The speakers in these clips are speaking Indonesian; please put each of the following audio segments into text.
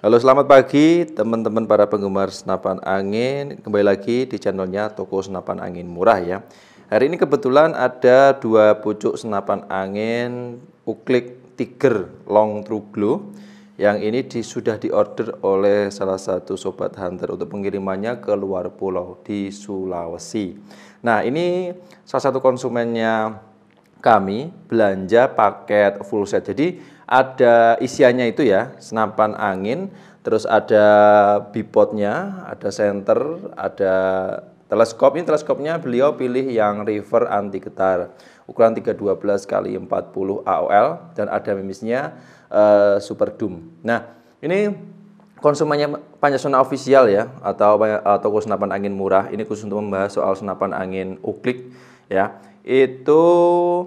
Halo selamat pagi teman-teman para penggemar senapan angin Kembali lagi di channelnya Toko Senapan Angin Murah ya Hari ini kebetulan ada dua pucuk senapan angin Uklik Tiger Long truglu Yang ini di, sudah diorder oleh salah satu sobat hunter Untuk pengirimannya ke luar pulau di Sulawesi Nah ini salah satu konsumennya kami belanja paket full set Jadi ada isiannya itu ya, senapan angin, terus ada bipodnya, ada senter, ada teleskop. Ini teleskopnya beliau pilih yang river anti getar, ukuran 312 kali 40 AOL dan ada mimisnya uh, super doom. Nah, ini konsumennya Pancasona official ya atau atau senapan angin murah. Ini khusus untuk membahas soal senapan angin uklik ya itu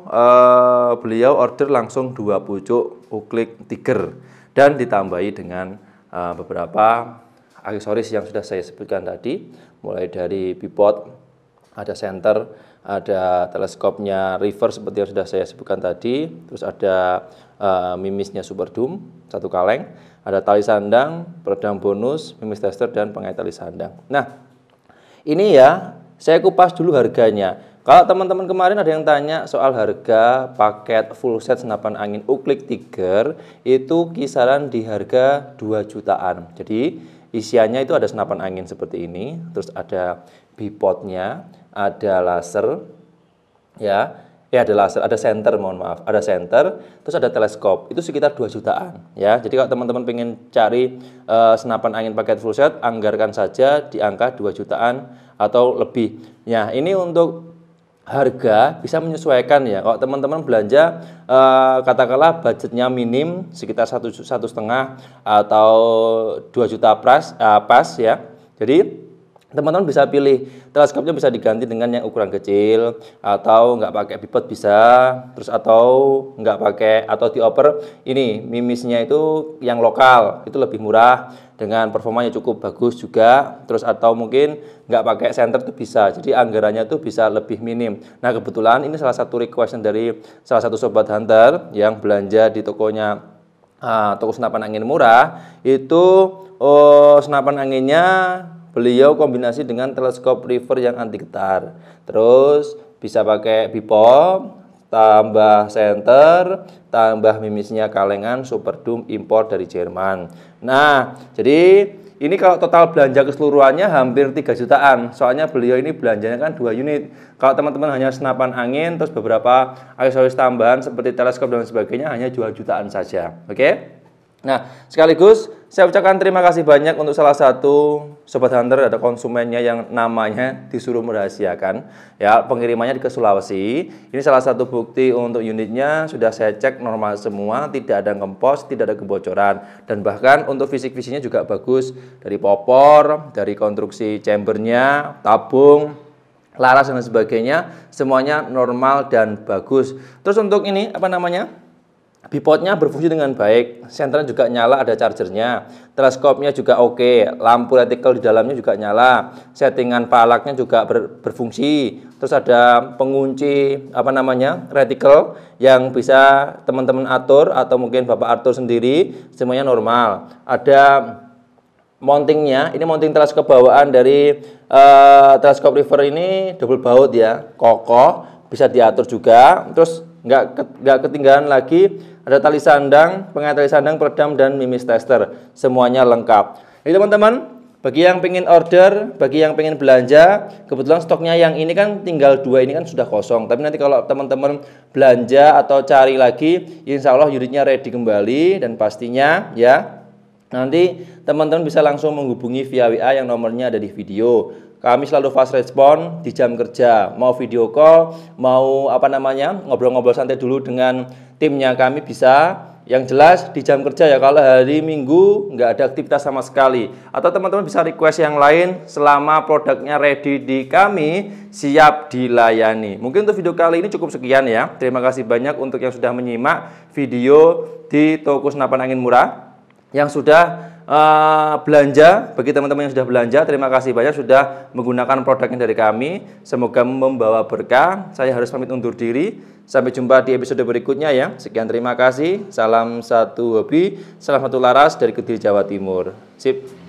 eh, beliau order langsung dua pucuk uklik tiger dan ditambahi dengan eh, beberapa aksesoris yang sudah saya sebutkan tadi mulai dari pipot ada center ada teleskopnya river seperti yang sudah saya sebutkan tadi terus ada eh, mimisnya super doom satu kaleng ada tali sandang peredam bonus mimis tester dan pengait tali sandang nah ini ya saya kupas dulu harganya kalau teman-teman kemarin ada yang tanya soal harga paket full set senapan angin Uklik Tiger itu kisaran di harga 2 jutaan. Jadi isiannya itu ada senapan angin seperti ini, terus ada bipodnya, ada laser, ya, ya ada laser, ada center, mohon maaf, ada center, terus ada teleskop, itu sekitar 2 jutaan ya. Jadi kalau teman-teman pengen cari uh, senapan angin paket full set, anggarkan saja di angka 2 jutaan atau lebih. Ya, ini untuk harga bisa menyesuaikan ya. Kalau teman-teman belanja eh, katakanlah budgetnya minim sekitar satu satu setengah atau 2 juta pras, eh, pas ya. Jadi teman-teman bisa pilih teleskopnya bisa diganti dengan yang ukuran kecil atau nggak pakai pipet bisa terus atau nggak pakai atau dioper ini mimisnya itu yang lokal itu lebih murah dengan performanya cukup bagus juga terus atau mungkin nggak pakai center itu bisa jadi anggarannya itu bisa lebih minim nah kebetulan ini salah satu request dari salah satu sobat hunter yang belanja di tokonya Uh, toko senapan angin murah itu oh, senapan anginnya Beliau kombinasi dengan teleskop river yang anti getar. Terus bisa pakai BIPOM, tambah center, tambah mimisnya kalengan Superdum impor dari Jerman. Nah, jadi ini kalau total belanja keseluruhannya hampir 3 jutaan. Soalnya beliau ini belanjanya kan dua unit. Kalau teman-teman hanya senapan angin terus beberapa aksesoris tambahan seperti teleskop dan sebagainya hanya 2 jutaan saja. Oke? Okay? Nah, sekaligus saya ucapkan terima kasih banyak untuk salah satu Sobat Hunter ada konsumennya yang namanya disuruh merahasiakan. Ya, pengirimannya ke Sulawesi. Ini salah satu bukti untuk unitnya sudah saya cek normal semua, tidak ada ngempos, tidak ada kebocoran. Dan bahkan untuk fisik-fisiknya juga bagus dari popor, dari konstruksi chambernya, tabung, laras dan sebagainya semuanya normal dan bagus. Terus untuk ini apa namanya? Bipodnya berfungsi dengan baik, senternya juga nyala ada chargernya, teleskopnya juga oke, lampu reticle di dalamnya juga nyala, settingan palaknya juga ber, berfungsi, terus ada pengunci apa namanya reticle yang bisa teman-teman atur atau mungkin bapak atur sendiri, semuanya normal. Ada mountingnya, ini mounting teleskop bawaan dari uh, teleskop river ini double baut ya, kokoh, bisa diatur juga, terus nggak nggak ketinggalan lagi ada tali sandang, pengait tali sandang, peredam, dan mimis tester. Semuanya lengkap. Jadi teman-teman, bagi yang pengen order, bagi yang pengen belanja, kebetulan stoknya yang ini kan tinggal dua ini kan sudah kosong. Tapi nanti kalau teman-teman belanja atau cari lagi, insya Allah unitnya ready kembali dan pastinya ya nanti teman-teman bisa langsung menghubungi via WA yang nomornya ada di video kami selalu fast respon di jam kerja, mau video call, mau apa namanya, ngobrol-ngobrol santai dulu dengan timnya kami bisa yang jelas di jam kerja ya kalau hari Minggu nggak ada aktivitas sama sekali atau teman-teman bisa request yang lain selama produknya ready di kami siap dilayani mungkin untuk video kali ini cukup sekian ya terima kasih banyak untuk yang sudah menyimak video di toko senapan angin murah yang sudah uh, belanja, bagi teman-teman yang sudah belanja, terima kasih banyak sudah menggunakan produknya dari kami. Semoga membawa berkah. Saya harus pamit undur diri. Sampai jumpa di episode berikutnya ya. Sekian terima kasih. Salam satu hobi, salam satu laras dari Kediri Jawa Timur. Sip.